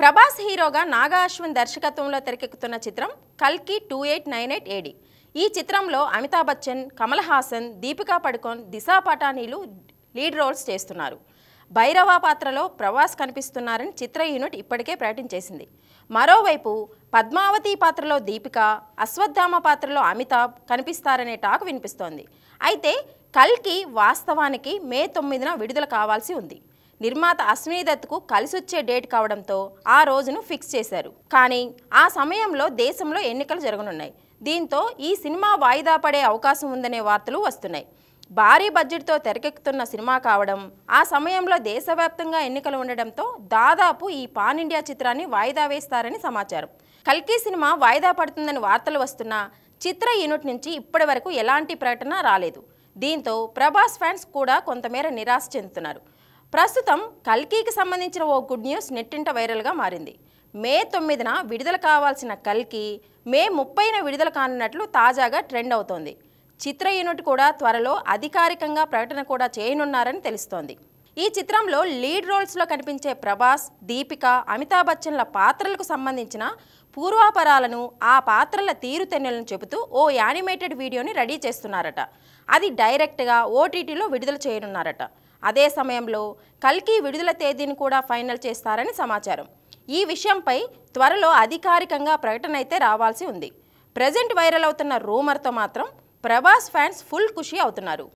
ప్రభాస్ హీరోగా నాగా అశ్విన్ దర్శకత్వంలో తెరకెక్కుతున్న చిత్రం కల్కి two eight nine eight AD ఈ చిత్రంలో అమితాబ్ బచ్చన్ కమల్ హాసన్ దీపికా పడుకోన్ దిశా పటానీలు లీడ్ రోల్స్ చేస్తున్నారు భైరవ పాత్రలో ప్రభాస్ కనిపిస్తున్నారని చిత్ర యూనిట్ ఇప్పటికే ప్రకటించేసింది మరోవైపు పద్మావతి పాత్రలో దీపిక అశ్వత్థామ పాత్రలో అమితాబ్ కనిపిస్తారనే టాక్ వినిపిస్తోంది అయితే కల్కి వాస్తవానికి మే తొమ్మిదిన విడుదల కావాల్సి ఉంది నిర్మాత అశ్వనీదత్కు కలిసొచ్చే డేట్ కావడంతో ఆ రోజును ఫిక్స్ చేశారు కానీ ఆ సమయంలో దేశంలో ఎన్నికలు జరగనున్నాయి దీంతో ఈ సినిమా వాయిదా పడే అవకాశం ఉందనే వార్తలు వస్తున్నాయి భారీ బడ్జెట్తో తెరకెక్కుతున్న సినిమా కావడం ఆ సమయంలో దేశవ్యాప్తంగా ఎన్నికలు ఉండడంతో దాదాపు ఈ పాన్ ఇండియా చిత్రాన్ని వాయిదా వేస్తారని సమాచారం కల్కి సినిమా వాయిదా పడుతుందని వార్తలు వస్తున్నా చిత్ర యూనిట్ నుంచి ఇప్పటి వరకు ఎలాంటి ప్రకటన రాలేదు దీంతో ప్రభాస్ ఫ్యాన్స్ కూడా కొంతమేర నిరాశ చెందుతున్నారు ప్రస్తుతం కల్కీకి సంబంధించిన ఓ గుడ్ న్యూస్ నెట్టింట వైరల్గా మారింది మే తొమ్మిదిన విడుదల కావాల్సిన కల్కి మే ముప్పైన విడుదల కానున్నట్లు తాజాగా ట్రెండ్ అవుతోంది చిత్ర యూనిట్ కూడా త్వరలో అధికారికంగా ప్రకటన కూడా చేయనున్నారని తెలుస్తోంది ఈ చిత్రంలో లీడ్ రోల్స్లో కనిపించే ప్రభాస్ దీపిక అమితాబ్ బచ్చన్ల పాత్రలకు సంబంధించిన పూర్వాపరాలను ఆ పాత్రల తీరుతెన్నెలను చెబుతూ ఓ యానిమేటెడ్ వీడియోని రెడీ చేస్తున్నారట అది డైరెక్ట్గా ఓటీటీలో విడుదల చేయనున్నారట అదే సమయంలో కల్కి విడుదల తేదీని కూడా ఫైనల్ చేస్తారని సమాచారం ఈ విషయంపై త్వరలో అధికారికంగా ప్రకటన అయితే రావాల్సి ఉంది ప్రజెంట్ వైరల్ అవుతున్న రూమర్తో మాత్రం ప్రభాస్ ఫ్యాన్స్ ఫుల్ ఖుషి అవుతున్నారు